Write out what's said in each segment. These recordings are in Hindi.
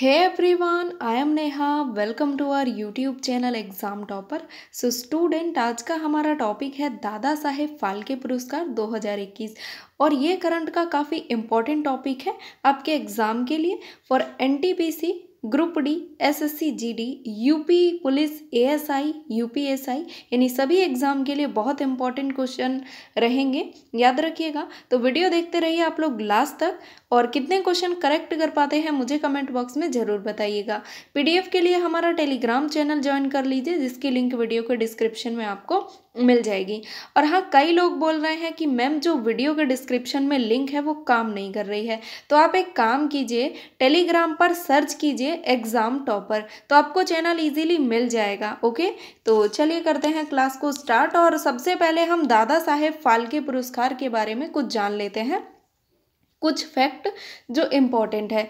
Hey everyone, I am Neha welcome to our YouTube channel exam topper so student आज का हमारा टॉपिक है दादा साहेब फाल्के पुरस्कार 2021 और ये करंट का काफ़ी इम्पोर्टेंट टॉपिक है आपके एग्ज़ाम के लिए for N T P C group D SSC GD UP police ASI UPSI यानी सभी एग्ज़ाम के लिए बहुत इंपॉर्टेंट क्वेश्चन रहेंगे याद रखिएगा तो वीडियो देखते रहिए आप लोग लास्ट तक और कितने क्वेश्चन करेक्ट कर पाते हैं मुझे कमेंट बॉक्स में ज़रूर बताइएगा पीडीएफ के लिए हमारा टेलीग्राम चैनल ज्वाइन कर लीजिए जिसकी लिंक वीडियो के डिस्क्रिप्शन में आपको मिल जाएगी और हाँ कई लोग बोल रहे हैं कि मैम जो वीडियो के डिस्क्रिप्शन में लिंक है वो काम नहीं कर रही है तो आप एक काम कीजिए टेलीग्राम पर सर्च कीजिए एग्ज़ाम टॉपर तो आपको चैनल इजीली मिल जाएगा ओके तो चलिए करते हैं क्लास को स्टार्ट और सबसे पहले हम दादा साहेब फाल्के पुरस्कार के बारे में कुछ जान लेते हैं कुछ फैक्ट जो इम्पोर्टेंट है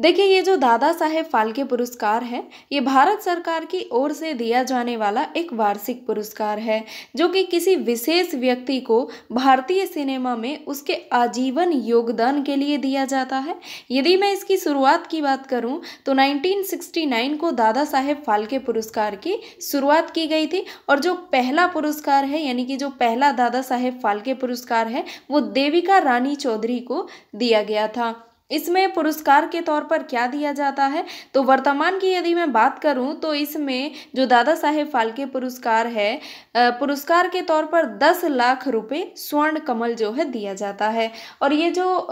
देखिए ये जो दादा साहेब फाल्के पुरस्कार है ये भारत सरकार की ओर से दिया जाने वाला एक वार्षिक पुरस्कार है जो कि किसी विशेष व्यक्ति को भारतीय सिनेमा में उसके आजीवन योगदान के लिए दिया जाता है यदि मैं इसकी शुरुआत की बात करूं तो 1969 को दादा साहेब फाल्के पुरस्कार की शुरुआत की गई थी और जो पहला पुरस्कार है यानी कि जो पहला दादा साहेब फाल्के पुरस्कार है वो देविका रानी चौधरी को दिया गया था इसमें पुरस्कार के तौर पर क्या दिया जाता है तो वर्तमान की यदि मैं बात करूं तो इसमें जो दादा साहेब फाल्के पुरस्कार है पुरस्कार के तौर पर दस लाख रुपए स्वर्ण कमल जो है दिया जाता है और ये जो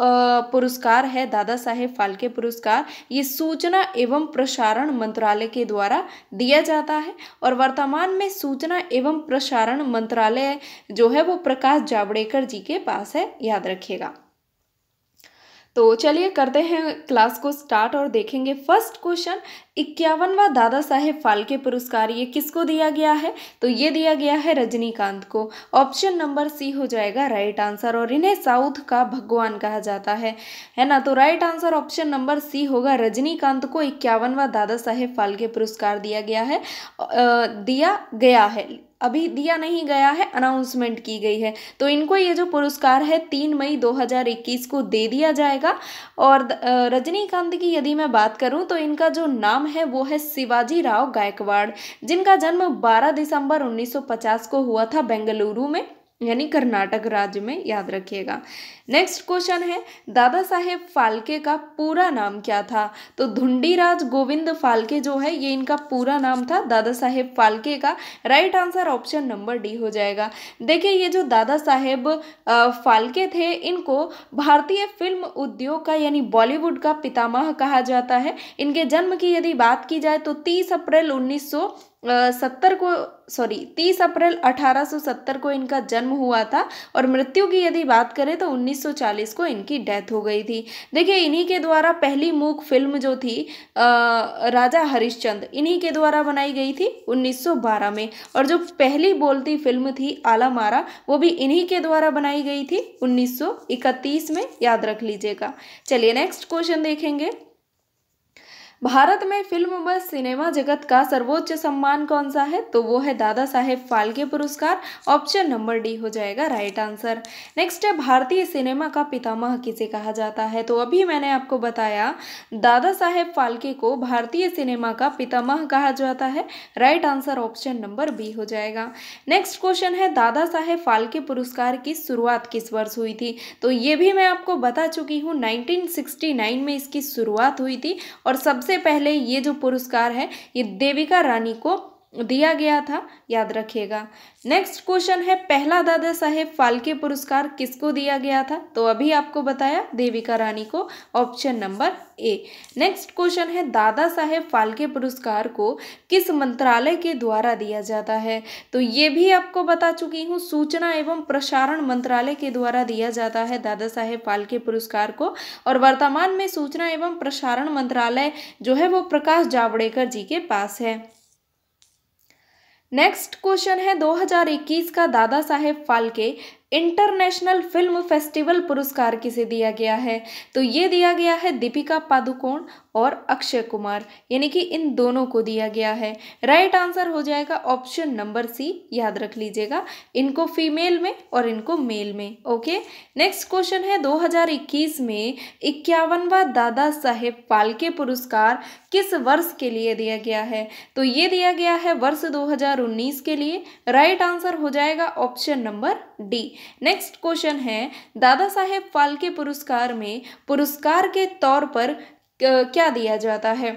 पुरस्कार है दादा साहेब फाल्के पुरस्कार ये सूचना एवं प्रसारण मंत्रालय के द्वारा दिया जाता है और वर्तमान में सूचना एवं प्रसारण मंत्रालय जो है वो प्रकाश जावड़ेकर जी के पास है याद रखेगा तो चलिए करते हैं क्लास को स्टार्ट और देखेंगे फर्स्ट क्वेश्चन इक्यावनवा दादा साहेब फाल्के पुरस्कार ये किसको दिया गया है तो ये दिया गया है रजनीकांत को ऑप्शन नंबर सी हो जाएगा राइट आंसर और इन्हें साउथ का भगवान कहा जाता है है ना तो right answer option number C होगा रजनीकांत को इक्यावनवा दादा साहेब फाल्के पुरस्कार दिया गया है दिया गया है अभी दिया नहीं गया है अनाउंसमेंट की गई है तो इनको ये जो पुरस्कार है तीन मई 2021 को दे दिया जाएगा और रजनीकांत की यदि मैं बात करूं तो इनका जो नाम है वो है शिवाजी राव गायकवाड़ जिनका जन्म 12 दिसंबर 1950 को हुआ था बेंगलुरु में यानी कर्नाटक राज्य में याद रखिएगा नेक्स्ट क्वेश्चन है दादा साहेब फाल्के का पूरा नाम क्या था तो धुंडीराज गोविंद फाल्के जो है ये इनका पूरा नाम था दादा साहेब फाल्के का right answer option number D हो जाएगा देखिए ये जो दादा साहेब फाल्के थे इनको भारतीय फिल्म उद्योग का यानी बॉलीवुड का पितामह कहा जाता है इनके जन्म की यदि बात की जाए तो तीस अप्रैल उन्नीस सत्तर को सॉरी तीस अप्रैल सत्तर को इनका जन्म हुआ था और मृत्यु की यदि बात करें तो उन्नीस 1940 को इनकी डेथ हो गई थी देखिए इन्हीं के द्वारा पहली मूक फिल्म जो थी आ, राजा हरिश्चंद इन्हीं के द्वारा बनाई गई थी 1912 में और जो पहली बोलती फिल्म थी आला मारा वो भी इन्हीं के द्वारा बनाई गई थी 1931 में याद रख लीजिएगा चलिए नेक्स्ट क्वेश्चन देखेंगे भारत में फिल्म व सिनेमा जगत का सर्वोच्च सम्मान कौन सा है तो वो है दादा साहेब फाल्के पुरस्कार ऑप्शन नंबर डी हो जाएगा राइट आंसर नेक्स्ट है भारतीय सिनेमा का पितामह किसे कहा जाता है तो अभी मैंने आपको बताया दादा साहेब फाल्के को भारतीय सिनेमा का पितामह कहा जाता है right answer option number B हो जाएगा नेक्स्ट क्वेश्चन है दादा साहेब फाल्के पुरस्कार की शुरुआत किस वर्ष हुई थी तो ये भी मैं आपको बता चुकी हूँ नाइनटीन में इसकी शुरुआत हुई थी और सबसे सबसे पहले ये जो पुरस्कार है ये देविका रानी को दिया गया था याद रखिएगा नेक्स्ट क्वेश्चन है पहला दादा साहेब फाल्के पुरस्कार किसको दिया गया था तो अभी आपको बताया देविका रानी को option number A next question है दादा साहेब फाल्के पुरस्कार को किस मंत्रालय के द्वारा दिया जाता है तो ये भी आपको बता चुकी हूँ सूचना एवं प्रसारण मंत्रालय के द्वारा दिया जाता है दादा साहेब फाल्के पुरस्कार को और वर्तमान में सूचना एवं प्रसारण मंत्रालय जो है वो प्रकाश जावड़ेकर जी के पास है नेक्स्ट क्वेश्चन है 2021 का Dada Saheb Phalke international film festival पुरस्कार किसे दिया गया है तो ये दिया गया है दीपिका पादुकोण और अक्षय कुमार यानी कि इन दोनों को दिया गया है राइट right आंसर हो जाएगा ऑप्शन नंबर सी याद रख लीजिएगा इनको फीमेल में और इनको मेल में ओके नेक्स्ट क्वेश्चन है 2021 में इक्यावनवा दादा साहेब पालके पुरस्कार किस वर्ष के लिए दिया गया है तो ये दिया गया है वर्ष दो के लिए राइट right आंसर हो जाएगा option number D next question है दादा साहेब फाल्के पुरस्कार में पुरस्कार के तौर पर क्या दिया जाता है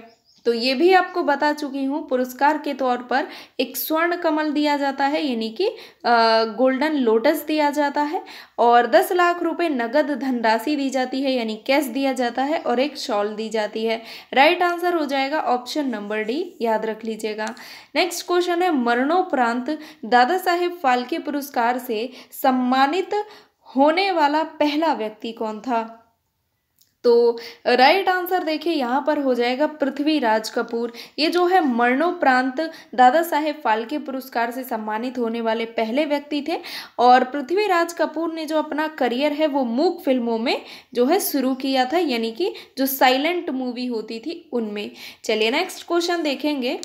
तो ये भी आपको बता चुकी हूँ पुरस्कार के तौर पर एक स्वर्ण कमल दिया जाता है यानी कि गोल्डन लोटस दिया जाता है और दस लाख रुपए नगद धनराशि दी जाती है यानी कैश दिया जाता है और एक शॉल दी जाती है राइट आंसर हो जाएगा ऑप्शन नंबर डी याद रख लीजिएगा नेक्स्ट क्वेश्चन है मरणोपरांत दादा साहेब फाल्के पुरस्कार से सम्मानित होने वाला पहला व्यक्ति कौन था तो राइट आंसर देखिए यहाँ पर हो जाएगा पृथ्वीराज कपूर ये जो है मरणोपरांत दादा साहेब फाल्के पुरस्कार से सम्मानित होने वाले पहले व्यक्ति थे और पृथ्वीराज कपूर ने जो अपना करियर है वो मूक फिल्मों में जो है शुरू किया था यानी कि जो साइलेंट मूवी होती थी उनमें चलिए नेक्स्ट क्वेश्चन देखेंगे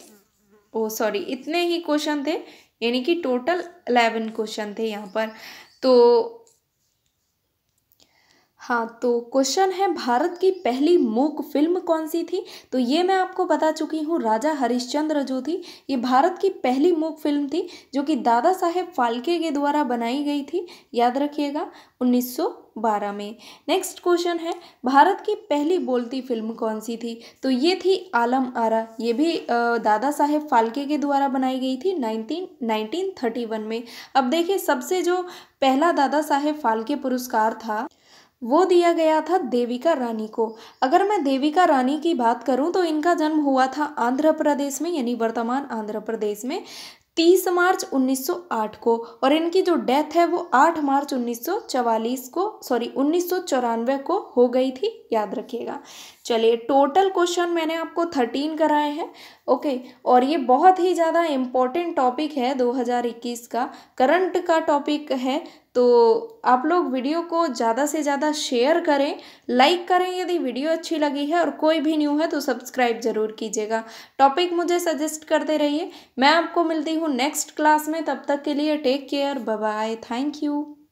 ओ सॉरी इतने ही क्वेश्चन थे यानी कि टोटल अलेवन क्वेश्चन थे यहाँ पर तो हाँ तो क्वेश्चन है भारत की पहली मूक फिल्म कौन सी थी तो ये मैं आपको बता चुकी हूँ राजा हरिश्चंद्र जो थी ये भारत की पहली मूक फिल्म थी जो कि दादा साहेब फाल्के के द्वारा बनाई गई थी याद रखिएगा 1912 में नेक्स्ट क्वेश्चन है भारत की पहली बोलती फिल्म कौन सी थी तो ये थी आलम आरा ये भी दादा साहेब फाल्के के द्वारा बनाई गई थी नाइनटीन में अब देखिए सबसे जो पहला दादा साहेब फाल्के पुरस्कार था वो दिया गया था देविका रानी को अगर मैं देविका रानी की बात करूं तो इनका जन्म हुआ था आंध्र प्रदेश में यानी वर्तमान आंध्र प्रदेश में 30 मार्च 1908 को और इनकी जो डेथ है वो 8 मार्च 1944 को सॉरी उन्नीस को हो गई थी याद रखिएगा चलिए टोटल क्वेश्चन मैंने आपको थर्टीन कराए हैं ओके और ये बहुत ही ज़्यादा इम्पॉर्टेंट टॉपिक है 2021 का करंट का टॉपिक है तो आप लोग वीडियो को ज़्यादा से ज़्यादा शेयर करें लाइक करें यदि वीडियो अच्छी लगी है और कोई भी न्यू है तो सब्सक्राइब ज़रूर कीजिएगा टॉपिक मुझे सजेस्ट करते रहिए मैं आपको मिलती हूँ नेक्स्ट क्लास में तब तक के लिए take care bye thank you